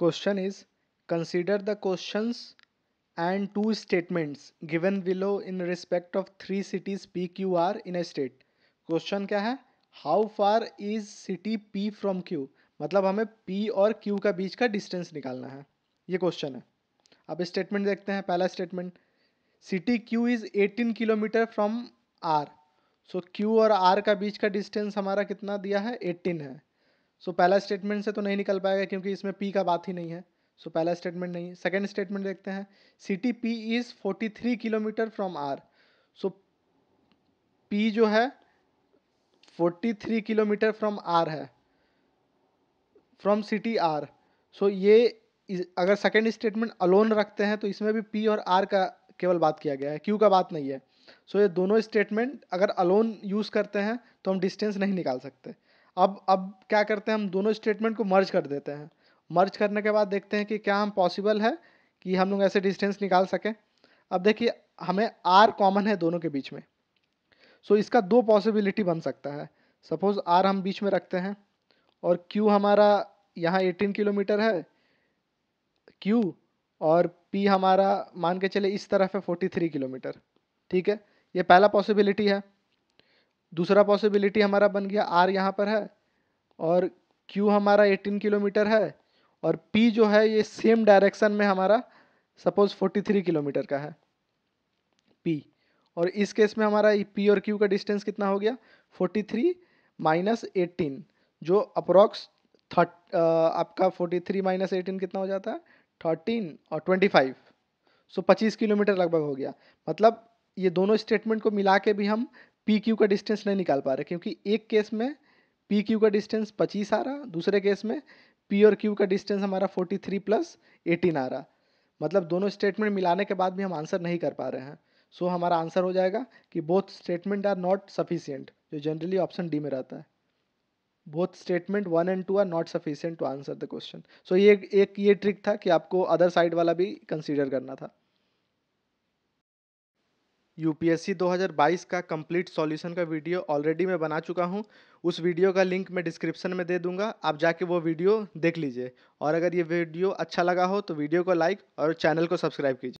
Question is consider the questions and two statements given below in respect of three cities P Q R in a state. Question क्या है how far is city P from Q मतलब हमें P और Q का बीच का distance निकालना है ये क्वेश्चन है अब स्टेटमेंट देखते हैं पहला statement city Q is 18 kilometre from R so Q और आर का बीच का डिस्टेंस हमारा कितना दिया है 18 है सो so, पहला स्टेटमेंट से तो नहीं निकल पाएगा क्योंकि इसमें पी का बात ही नहीं है सो so, पहला स्टेटमेंट नहीं सेकेंड स्टेटमेंट देखते हैं city P is forty three kilometre from R so P जो है forty three kilometre from R है फ्रॉम सिटी आर सो ये अगर सेकेंड स्टेटमेंट अलोन रखते हैं तो इसमें भी पी और आर का केवल बात किया गया है क्यू का बात नहीं है सो so, ये दोनों स्टेटमेंट अगर अलोन यूज़ करते हैं तो हम डिस्टेंस नहीं निकाल सकते अब अब क्या करते हैं हम दोनों स्टेटमेंट को मर्ज कर देते हैं मर्ज करने के बाद देखते हैं कि क्या हम पॉसिबल है कि हम लोग ऐसे डिस्टेंस निकाल सकें अब देखिए हमें आर कॉमन है दोनों के बीच में सो so, इसका दो पॉसिबिलिटी बन सकता है सपोज़ आर हम बीच में रखते हैं और क्यू हमारा यहाँ एटीन किलोमीटर है क्यू और पी हमारा मान के चले इस तरफ है फोर्टी थ्री किलोमीटर ठीक है ये पहला पॉसिबिलिटी है दूसरा पॉसिबिलिटी हमारा बन गया आर यहाँ पर है और क्यू हमारा 18 किलोमीटर है और पी जो है ये सेम डायरेक्शन में हमारा सपोज 43 किलोमीटर का है पी और इस केस में हमारा पी और क्यू का डिस्टेंस कितना हो गया 43 थ्री माइनस एटीन जो अप्रॉक्स थर्ट आपका 43 थ्री माइनस एटीन कितना हो जाता है 13 और 25 सो पच्चीस किलोमीटर लगभग हो गया मतलब ये दोनों स्टेटमेंट को मिला के भी हम पी क्यू का डिस्टेंस नहीं निकाल पा रहे क्योंकि एक केस में पी क्यू का डिस्टेंस पच्चीस आ रहा दूसरे केस में पी और क्यू का डिस्टेंस हमारा फोर्टी थ्री प्लस एटीन आ रहा मतलब दोनों स्टेटमेंट मिलाने के बाद भी हम आंसर नहीं कर पा रहे हैं सो so, हमारा आंसर हो जाएगा कि both statement are not sufficient जो जनरली ऑप्शन डी में रहता है both statement one and two are not sufficient to answer the question so ये एक ये ट्रिक था कि आपको अदर साइड वाला भी कंसिडर करना था यूपीएससी 2022 का कंप्लीट सॉल्यूशन का वीडियो ऑलरेडी मैं बना चुका हूँ उस वीडियो का लिंक मैं डिस्क्रिप्शन में दे दूंगा आप जाके वो वीडियो देख लीजिए और अगर ये वीडियो अच्छा लगा हो तो वीडियो को लाइक और चैनल को सब्सक्राइब कीजिए